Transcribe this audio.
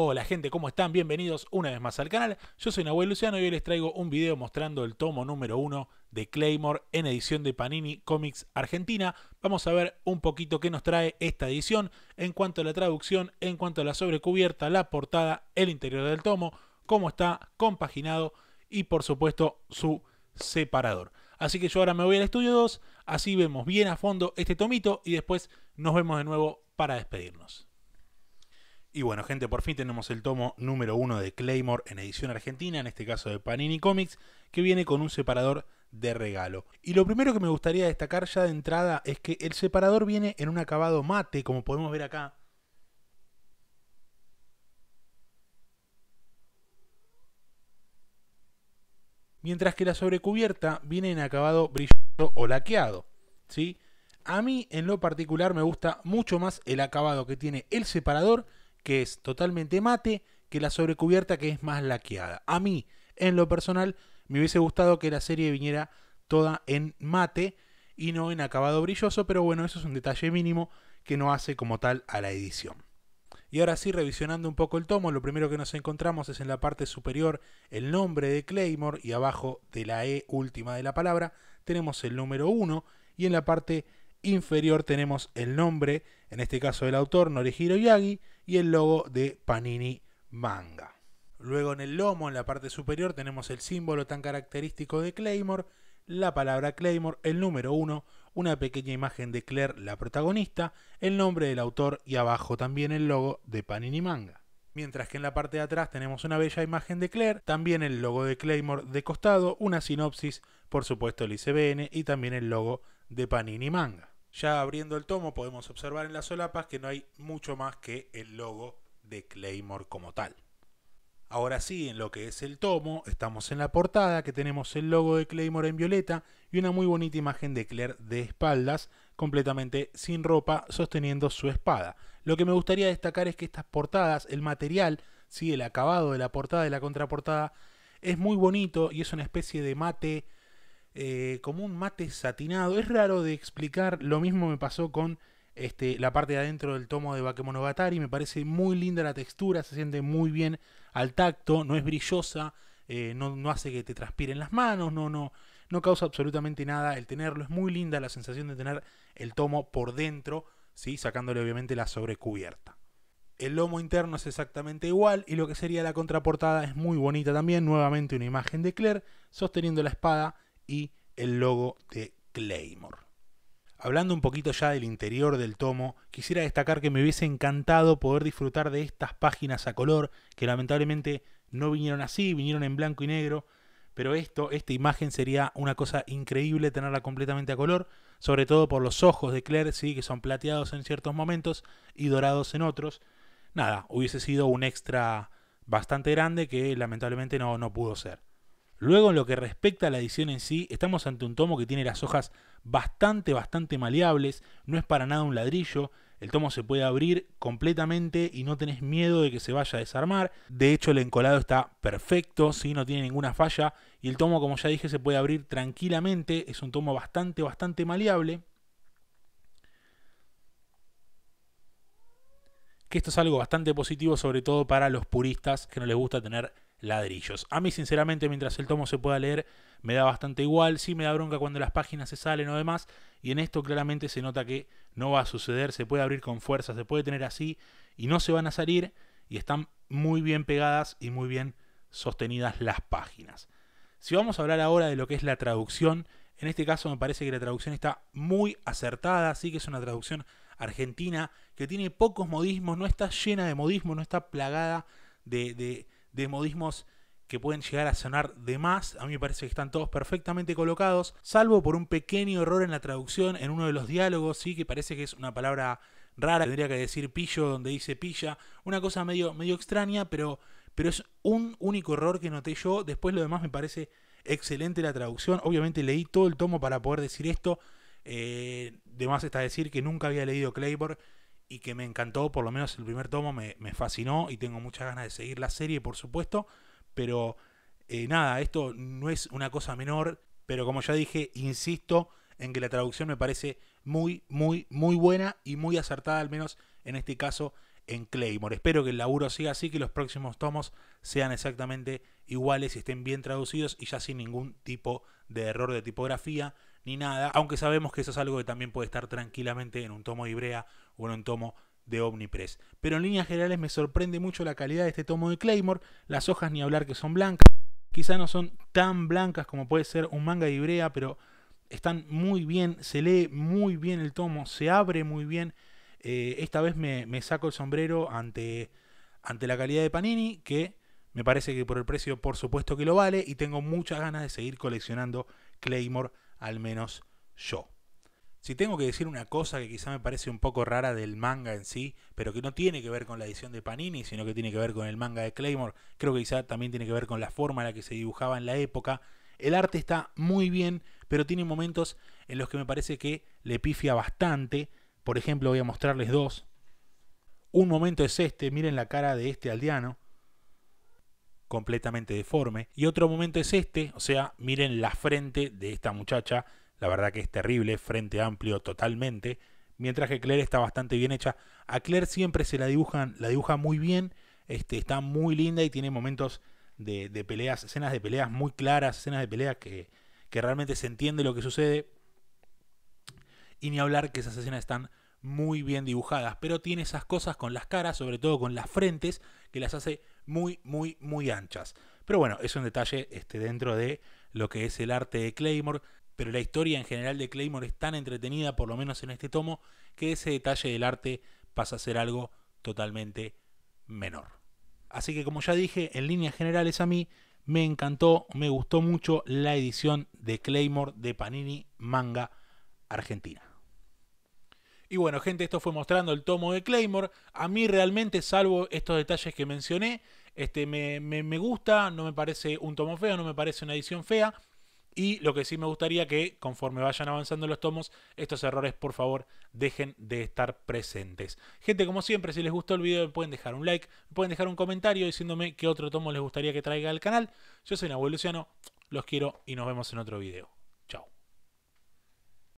Hola gente, ¿cómo están? Bienvenidos una vez más al canal. Yo soy Nahuel Luciano y hoy les traigo un video mostrando el tomo número 1 de Claymore en edición de Panini Comics Argentina. Vamos a ver un poquito qué nos trae esta edición en cuanto a la traducción, en cuanto a la sobrecubierta, la portada, el interior del tomo, cómo está compaginado y por supuesto su separador. Así que yo ahora me voy al estudio 2, así vemos bien a fondo este tomito y después nos vemos de nuevo para despedirnos. Y bueno, gente, por fin tenemos el tomo número uno de Claymore en edición argentina, en este caso de Panini Comics, que viene con un separador de regalo. Y lo primero que me gustaría destacar ya de entrada es que el separador viene en un acabado mate, como podemos ver acá. Mientras que la sobrecubierta viene en acabado brilloso o laqueado. ¿sí? A mí en lo particular me gusta mucho más el acabado que tiene el separador que es totalmente mate que la sobrecubierta que es más laqueada. A mí, en lo personal, me hubiese gustado que la serie viniera toda en mate y no en acabado brilloso, pero bueno, eso es un detalle mínimo que no hace como tal a la edición. Y ahora sí, revisionando un poco el tomo, lo primero que nos encontramos es en la parte superior el nombre de Claymore y abajo de la E última de la palabra tenemos el número 1 y en la parte inferior tenemos el nombre, en este caso del autor, Norihiro Yagi, y el logo de Panini Manga. Luego en el lomo, en la parte superior, tenemos el símbolo tan característico de Claymore, la palabra Claymore, el número 1, una pequeña imagen de Claire, la protagonista, el nombre del autor y abajo también el logo de Panini Manga. Mientras que en la parte de atrás tenemos una bella imagen de Claire, también el logo de Claymore de costado, una sinopsis, por supuesto el ICBN y también el logo de Panini Manga. Ya abriendo el tomo podemos observar en las solapas que no hay mucho más que el logo de Claymore como tal. Ahora sí, en lo que es el tomo, estamos en la portada que tenemos el logo de Claymore en violeta y una muy bonita imagen de Claire de espaldas, completamente sin ropa, sosteniendo su espada. Lo que me gustaría destacar es que estas portadas, el material, sí, el acabado de la portada y la contraportada, es muy bonito y es una especie de mate eh, como un mate satinado. Es raro de explicar, lo mismo me pasó con este, la parte de adentro del tomo de Bakemonogatari, me parece muy linda la textura, se siente muy bien al tacto, no es brillosa, eh, no, hace que te transpiren las manos, no, no, no causa absolutamente nada el tenerlo, es muy linda la sensación de tener el tomo por dentro, ¿sí? sacándole obviamente la sobrecubierta. El lomo interno es exactamente igual y lo que sería la contraportada es muy bonita también, nuevamente una imagen de Claire sosteniendo la espada y el logo de Claymore. Hablando un poquito ya del interior del tomo, quisiera destacar que me hubiese encantado poder disfrutar de estas páginas a color, que lamentablemente no vinieron así, vinieron en blanco y negro, pero esto, esta imagen sería una cosa increíble tenerla completamente a color, sobre todo por los ojos de Claire, sí, que son plateados en ciertos momentos y dorados en otros. Nada, hubiese sido un extra bastante grande que lamentablemente no, no pudo ser. Luego, en lo que respecta a la edición en sí, estamos ante un tomo que tiene las hojas bastante, bastante maleables, no es para nada un ladrillo, el tomo se puede abrir completamente y no tenés miedo de que se vaya a desarmar. De hecho, el encolado está perfecto, ¿sí? no tiene ninguna falla. Y el tomo, como ya dije, se puede abrir tranquilamente. Es un tomo bastante, bastante maleable. Que esto es algo bastante positivo, sobre todo para los puristas que no les gusta tener ladrillos. A mí, sinceramente, mientras el tomo se pueda leer, me da bastante igual. Sí me da bronca cuando las páginas se salen o demás. Y en esto claramente se nota que no va a suceder. Se puede abrir con fuerza, se puede tener así. Y no se van a salir. Y están muy bien pegadas y muy bien sostenidas las páginas. Si vamos a hablar ahora de lo que es la traducción, en este caso me parece que la traducción está muy acertada, sí que es una traducción argentina que tiene pocos modismos, no está llena de modismos, no está plagada de de modismos que pueden llegar a sonar de más. A mí me parece que están todos perfectamente colocados, salvo por un pequeño error en la traducción en uno de los diálogos, sí, que parece que es una palabra rara, tendría que decir pillo donde dice pilla, una cosa medio, medio extraña, pero, pero es un único error que noté yo. Después lo demás me parece excelente la traducción. Obviamente leí todo el tomo para poder decir esto. Eh, de más está decir que nunca había leído Clayborg y que me encantó, por lo menos el primer tomo me, fascinó y tengo muchas ganas de seguir la serie, por supuesto, pero eh, nada, esto no es una cosa menor, pero como ya dije, insisto en que la traducción me parece muy, muy, muy buena y muy acertada, al menos en este caso en Claymore. Espero que el laburo siga así, que los próximos tomos sean exactamente iguales y estén bien traducidos y ya sin ningún tipo de error de tipografía ni nada, aunque sabemos que eso es algo que también puede estar tranquilamente en un tomo de Ibrea o en un tomo de Omnipress. Pero en líneas generales me sorprende mucho la calidad de este tomo de Claymore, las hojas ni hablar que son blancas, quizá no son tan blancas como puede ser un manga de Ibrea, pero están muy bien, se lee muy bien el tomo, se abre muy bien. Eh, esta vez me, saco el sombrero ante, ante la calidad de Panini, que me parece que por el precio por supuesto que lo vale y tengo muchas ganas de seguir coleccionando Claymore al menos yo. Si tengo que decir una cosa que quizá me parece un poco rara del manga en sí, pero que no tiene que ver con la edición de Panini, sino que tiene que ver con el manga de Claymore, creo que quizá también tiene que ver con la forma en la que se dibujaba en la época, el arte está muy bien, pero tiene momentos en los que me parece que le pifia bastante. Por ejemplo, voy a mostrarles dos. Un momento es este, miren la cara de este aldeano completamente deforme. Y otro momento es este, o sea, miren la frente de esta muchacha, la verdad que es terrible, frente amplio totalmente, mientras que Claire está bastante bien hecha. A Claire siempre se la dibujan, la dibuja muy bien, este, está muy linda y tiene momentos de, peleas, escenas de peleas muy claras, escenas de peleas que, que realmente se entiende lo que sucede. Y ni hablar que esas escenas están muy bien dibujadas, pero tiene esas cosas con las caras, sobre todo con las frentes, que las hace muy, muy, muy anchas. Pero bueno, es un detalle este, dentro de lo que es el arte de Claymore, pero la historia en general de Claymore es tan entretenida, por lo menos en este tomo, que ese detalle del arte pasa a ser algo totalmente menor. Así que como ya dije, en líneas generales a mí me encantó, me gustó mucho la edición de Claymore de Panini Manga Argentina. Y bueno, gente, esto fue mostrando el tomo de Claymore. A mí realmente, salvo estos detalles que mencioné, este, me, me, gusta, no me parece un tomo feo, no me parece una edición fea. Y lo que sí me gustaría que, conforme vayan avanzando los tomos, estos errores, por favor, dejen de estar presentes. Gente, como siempre, si les gustó el video, pueden dejar un like, pueden dejar un comentario diciéndome qué otro tomo les gustaría que traiga al canal. Yo soy Nahuel Luciano, los quiero y nos vemos en otro video.